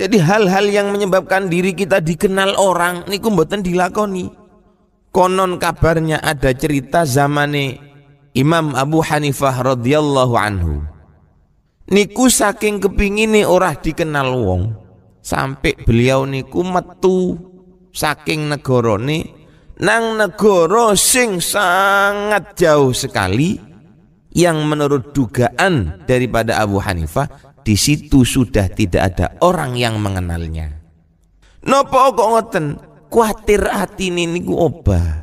Jadi hal-hal yang menyebabkan diri kita dikenal orang niku mboten dilakoni. Konon kabarnya ada cerita zamane Imam Abu Hanifah radhiyallahu anhu. Niku saking ini orang dikenal wong. Sampai beliau niku metu saking negorone, nang negoro sing sangat jauh sekali yang menurut dugaan daripada Abu Hanifah di situ sudah tidak ada orang yang mengenalnya. Nopo, kok ngoten? Kuatir hati ini niku obah.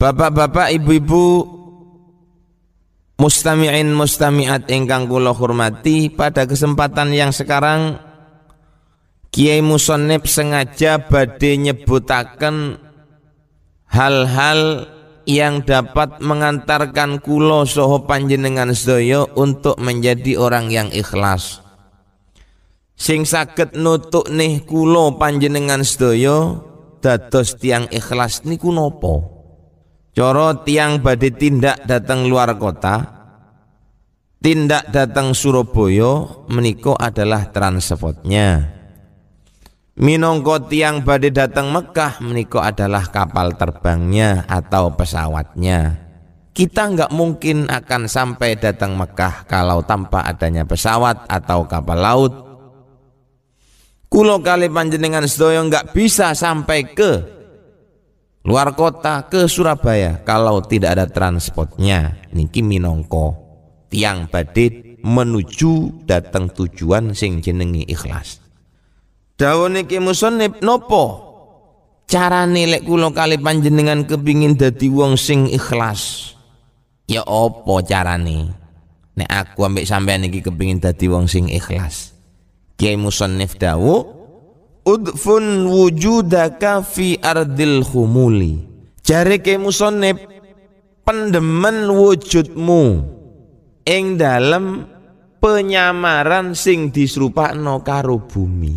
Bapak-bapak, ibu-ibu, Mustami'in mustami'at ingkang kula hormati pada kesempatan yang sekarang Kiai Musonib sengaja badhe nyebutaken hal-hal yang dapat mengantarkan kulo soho panjenengan sedaya untuk menjadi orang yang ikhlas. Sing saged nutuk nih kulo panjenengan sedaya dados tiang ikhlas niku nopo? Coro tiang badi tindak datang luar kota, tindak datang Surabaya meniko adalah transportnya. Minongko tiang badi datang Mekah meniko adalah kapal terbangnya atau pesawatnya. Kita nggak mungkin akan sampai datang Mekah kalau tanpa adanya pesawat atau kapal laut. Kulo kali panjenengan sedoyo nggak bisa sampai ke luar kota ke Surabaya kalau tidak ada transportnya niki minongko tiang badit menuju datang tujuan sing jenengi ikhlas daun niki musonib nopo cara nilek kulo kali panjenengan kepingin dadi wong sing ikhlas ya opo carane nek aku ambek sampean niki kepingin dadi wong sing ikhlas Kiai Musonif Dawu udfun wujudaka fi ardil humuli jari ke musonib pendemen wujudmu ing dalam penyamaran sing disrupakno karo bumi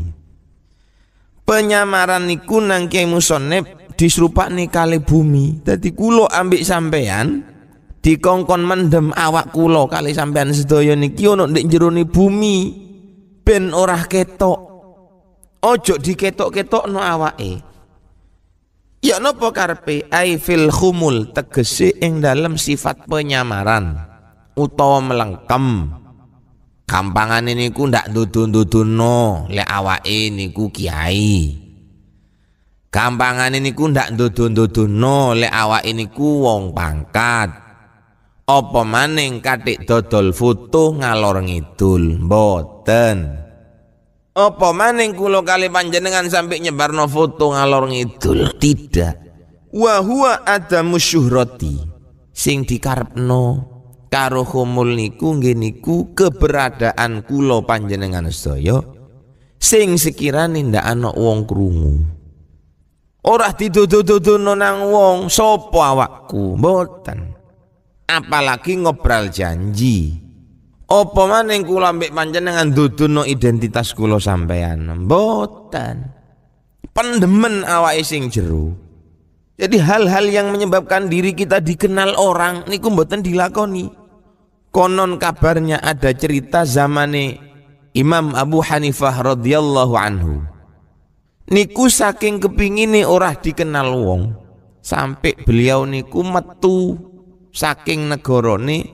penyamaran niku nang Kiai Musonep disrupakne kali bumi dadi kulo ambik sampean dikongkon mendem awak kulo kali sampean sedoyo niki ono ndek bumi ben ora ketok ojo diketok-ketok no awake. Ya nopo karpe ai fil khumul tegese ing dalam sifat penyamaran utawa melengkem. Kampangan ini ku ndak dudun no le awake niku kiai. Kampangan ini ku ndak dudun no le ini ku wong pangkat. Opo maning katik dodol foto ngalor ngidul boten. Apa maning kulo kali panjenengan sampai nyebarno foto ngalor ngidul? Tidak. Wahua ada musuh roti. sing dikarepno karo humul niku nggih keberadaan kulo panjenengan soyo. sing sekiran inda ana wong krungu. Ora didudududono nang wong sapa awakku, mboten. Apalagi ngobral janji. Apa maning kula ambek panjenengan duduno identitas kula sampean? Mboten. Pendemen awake ising jeru Jadi hal-hal yang menyebabkan diri kita dikenal orang niku mboten dilakoni. Konon kabarnya ada cerita zamane Imam Abu Hanifah radhiyallahu anhu. Niku saking kepingine ora dikenal wong sampai beliau niku metu saking nih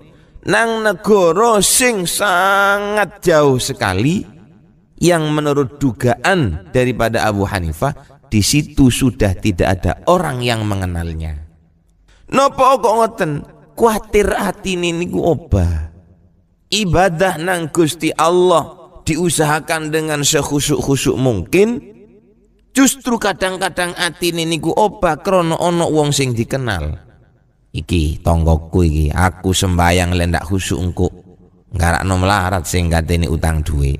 nang negoro sing sangat jauh sekali yang menurut dugaan daripada Abu Hanifah di situ sudah tidak ada orang yang mengenalnya. Nopo kok ngoten? Kuatir hati niku oba. Ibadah nang Gusti Allah diusahakan dengan sekhusuk-khusuk mungkin. Justru kadang-kadang hati niku oba krono ono wong sing dikenal iki tonggoku iki aku sembayang lendak husu engku ngarak nom melarat sehingga ini utang duit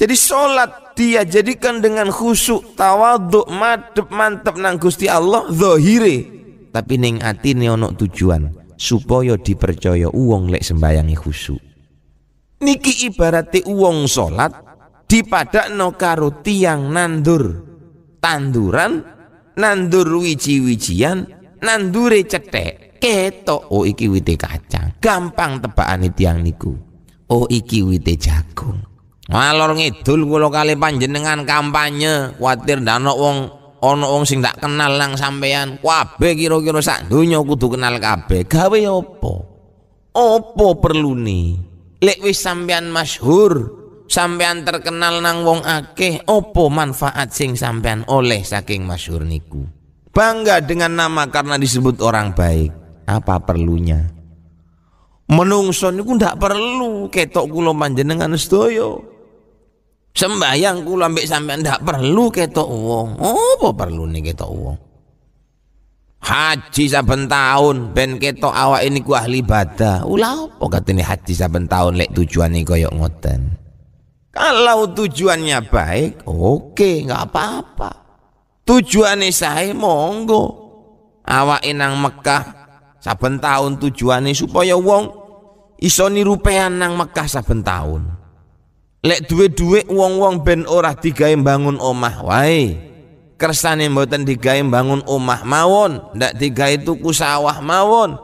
jadi sholat dia jadikan dengan husu tawaduk madep mantep nang Gusti Allah zahire tapi neng ati ono tujuan supaya dipercaya uang lek sembayangi husu. niki ibarate uang sholat no karo tiang nandur tanduran nandur wiji-wijian nandure cetek ketok oh iki wite kacang gampang ane tiang niku oh iki wite jagung ngalor ngidul kalau kali panjenengan kampanye khawatir ndano wong ono wong sing tak kenal nang sampean kabeh kira-kira sak donya kudu kenal kabe, gawe apa apa perlu nih, wis sampean masyhur sampean terkenal nang wong akeh opo manfaat sing sampean oleh saking masyhur niku bangga dengan nama karena disebut orang baik apa perlunya? menungso niku ndak perlu ketok kula panjenengan sedaya. sembahyang kula ambek sampean ndak perlu ketok wong. Apa perlu nih ketok wong? Haji saben tahun ben ketok awak ini ku ahli ibadah. Ulah apa katene haji saben tahun lek tujuane koyok ngoten. Kalau tujuannya baik, oke, nggak apa-apa. Tujuannya saya monggo. Awak inang Mekah Saben tahun tujuannya supaya wong iso nirupean nang Mekah saben tahun Lek duwe-duwe wong-wong ben ora digawe bangun omah wae. Kersane mboten digawe bangun omah mawon, ndak digawe tuku sawah mawon.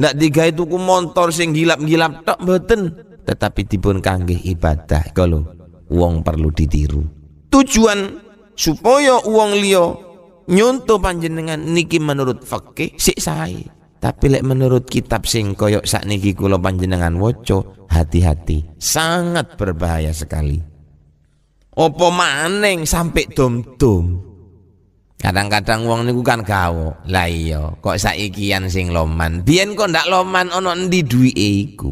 Ndak digawe tuku montor sing gilap-gilap tok mboten, tetapi dipun kangge ibadah kalau wong perlu ditiru. Tujuan supaya uang liya nyuntuh panjenengan niki menurut fakih sik sae tapi lek menurut kitab sing koyok niki kula panjenengan woco hati-hati sangat berbahaya sekali opo maning sampai dom-dom kadang-kadang wong niku kan gawo layo iya kok saikian sing loman biyen kok ndak loman ono endi duwike iku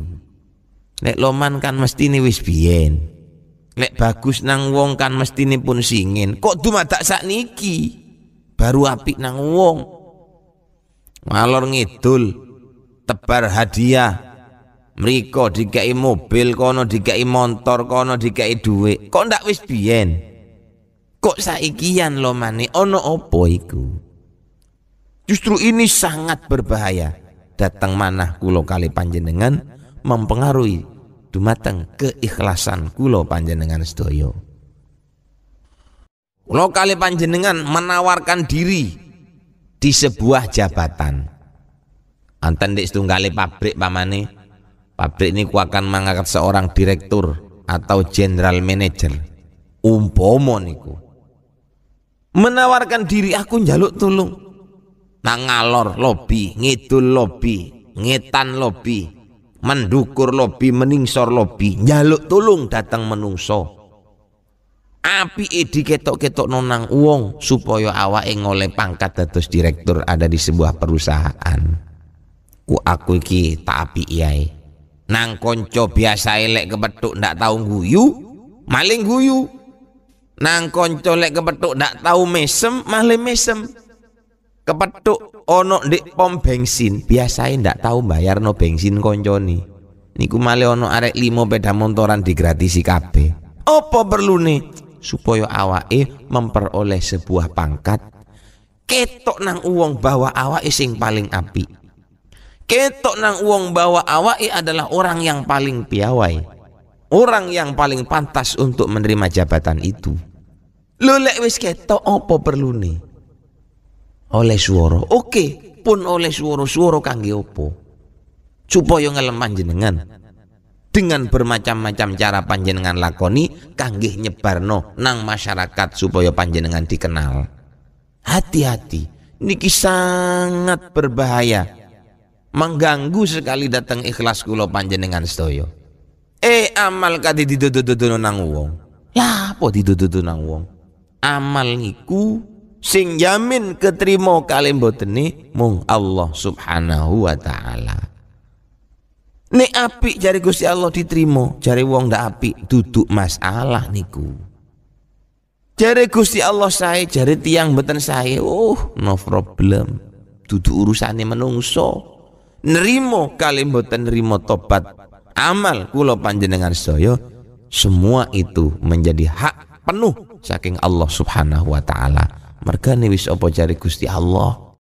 lek loman kan mesti wis biyen lek bagus nang wong kan mesti pun singin kok dumadak niki baru apik nang wong ngalor ngidul tebar hadiah mriko dikai mobil kono dikai motor kono dikai duit kok ndak wis biyen kok saikian lo mani ono opo iku justru ini sangat berbahaya datang manah kulo kali panjenengan mempengaruhi dumateng keikhlasan kulo panjenengan sedoyo kalau kali panjenengan menawarkan diri di sebuah jabatan. Anten di setunggali pabrik pamane. Pabrik ini ku akan mengangkat seorang direktur atau general manager. Umpomo niku. Menawarkan diri aku njaluk tulung. Nang ngalor lobi, ngidul lobi, ngetan lobi, mendukur lobi, meningsor lobi, njaluk tulung datang menungso Api diketok-ketok nonang uang supaya awak ngoleh pangkat terus direktur ada di sebuah perusahaan. Ku aku iki tak apik Nang konco biasa elek kebetuk ndak tau guyu, maling guyu. Nang konco lek kebetuk ndak tau mesem, maling mesem. Kebetuk ono di pom bensin, biasain ndak tau no bensin Ni Niku male ono arek limo beda montoran digratisi kabeh. Apa perlu nih? supaya awake memperoleh sebuah pangkat ketok nang uang bawa awake sing paling api ketok nang uang bawa awake adalah orang yang paling piawai orang yang paling pantas untuk menerima jabatan itu lu wis ketok apa perlu nih oleh suara oke pun oleh suara-suara kangge opo supaya ngelem panjenengan dengan bermacam-macam cara panjenengan lakoni kanggih nyebarno nang masyarakat supaya panjenengan dikenal. Hati-hati, niki sangat berbahaya. Mengganggu sekali datang ikhlas kula panjenengan sedaya. Eh amal kadi didudududono nang wong. Lah ya, apa didududono nang wong? Amal iku sing jamin ketrima kalimbo mung Allah Subhanahu wa taala. Nek api jari Gusti Allah diterima, cari wong ndak api duduk masalah niku. Cari Gusti Allah saya, cari tiang beten saya, oh no problem. Duduk urusannya menungso. Nerimo kali beten nerimo topat amal Kulo panjenengan soyo, semua itu menjadi hak penuh saking Allah Subhanahu wa taala. Mereka nih wis opo cari Gusti Allah.